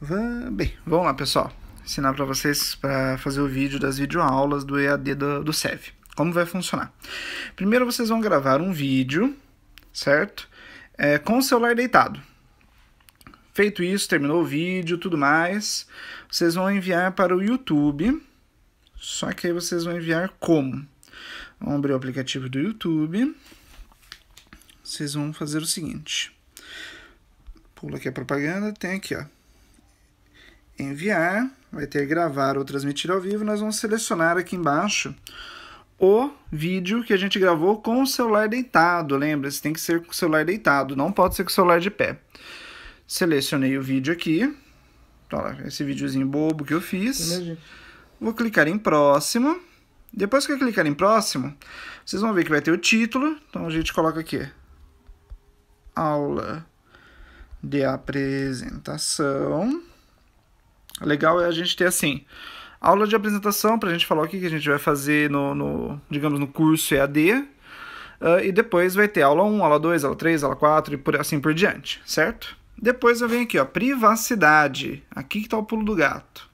Bem, vamos lá, pessoal. Ensinar para vocês para fazer o vídeo das videoaulas do EAD do, do SEV. Como vai funcionar? Primeiro vocês vão gravar um vídeo, certo? É, com o celular deitado. Feito isso, terminou o vídeo, tudo mais, vocês vão enviar para o YouTube. Só que aí vocês vão enviar como? Vão abrir o aplicativo do YouTube. Vocês vão fazer o seguinte. Pula aqui a propaganda, tem aqui, ó enviar, vai ter gravar ou transmitir ao vivo, nós vamos selecionar aqui embaixo o vídeo que a gente gravou com o celular deitado, lembra tem que ser com o celular deitado, não pode ser com o celular de pé. Selecionei o vídeo aqui, então, olha esse videozinho bobo que eu fiz, vou clicar em próximo, depois que eu clicar em próximo, vocês vão ver que vai ter o título, então a gente coloca aqui, aula de apresentação, legal é a gente ter assim aula de apresentação para a gente falar o que, que a gente vai fazer no, no digamos no curso EAD uh, ah, e depois vai ter aula 1, aula 2, aula 3, aula 4 e por, assim por diante, certo? Depois eu venho aqui, ó, privacidade. Aqui que tá o pulo do gato.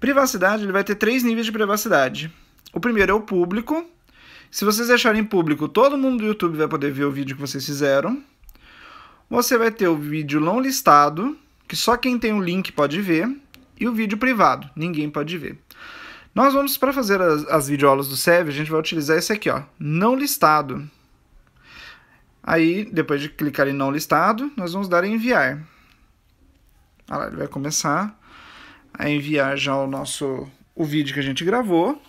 Privacidade, ele vai ter três níveis de privacidade. O primeiro é o público. Se vocês deixarem público, todo mundo do YouTube vai poder ver o vídeo que vocês fizeram. Você vai ter o vídeo não listado, que só quem tem o link pode ver e o vídeo privado, ninguém pode ver. Nós vamos, para fazer as, as videoaulas do SEV, a gente vai utilizar esse aqui, ó, não listado. Aí, depois de clicar em não listado, nós vamos dar em enviar. lá, ele vai começar a enviar já o nosso o vídeo que a gente gravou.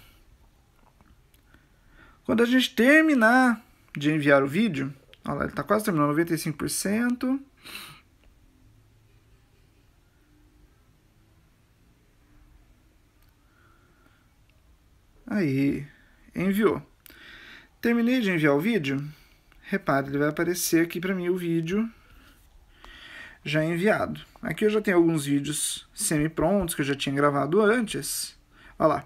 Quando a gente terminar de enviar o vídeo, olha lá, ele está quase terminando, 95%. Aí, enviou. Terminei de enviar o vídeo. Repare, ele vai aparecer aqui para mim o vídeo já enviado. Aqui eu já tenho alguns vídeos semi-prontos que eu já tinha gravado antes. Olha lá,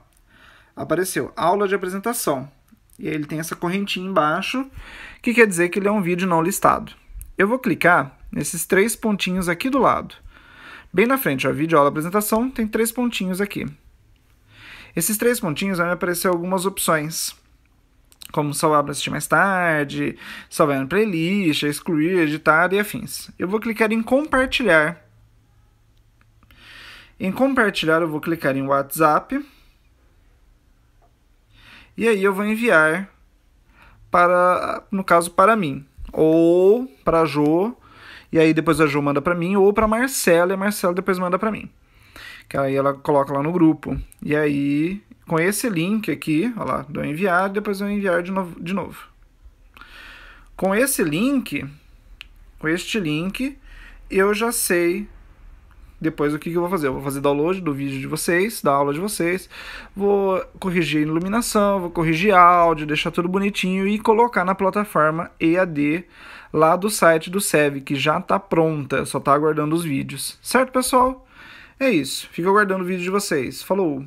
apareceu aula de apresentação. E aí ele tem essa correntinha embaixo, que quer dizer que ele é um vídeo não listado. Eu vou clicar nesses três pontinhos aqui do lado. Bem na frente, ó, vídeo, aula, apresentação, tem três pontinhos aqui. Esses três pontinhos vão me aparecer algumas opções. Como salvar para assistir mais tarde, salvar na playlist, é excluir, é editar e afins. Eu vou clicar em compartilhar. Em compartilhar, eu vou clicar em WhatsApp. E aí eu vou enviar para, no caso, para mim. Ou para a Jo, e aí depois a Jo manda para mim, ou para Marcela, e a Marcela depois manda para mim que aí ela coloca lá no grupo. E aí, com esse link aqui, olha lá, dou enviar, depois eu enviar de novo, de novo. Com esse link, com este link, eu já sei depois o que, que eu vou fazer. Eu vou fazer download do vídeo de vocês, da aula de vocês, vou corrigir iluminação, vou corrigir áudio, deixar tudo bonitinho e colocar na plataforma EAD lá do site do SEV, que já está pronta, só está aguardando os vídeos. Certo, pessoal? É isso. Fico aguardando o vídeo de vocês. Falou!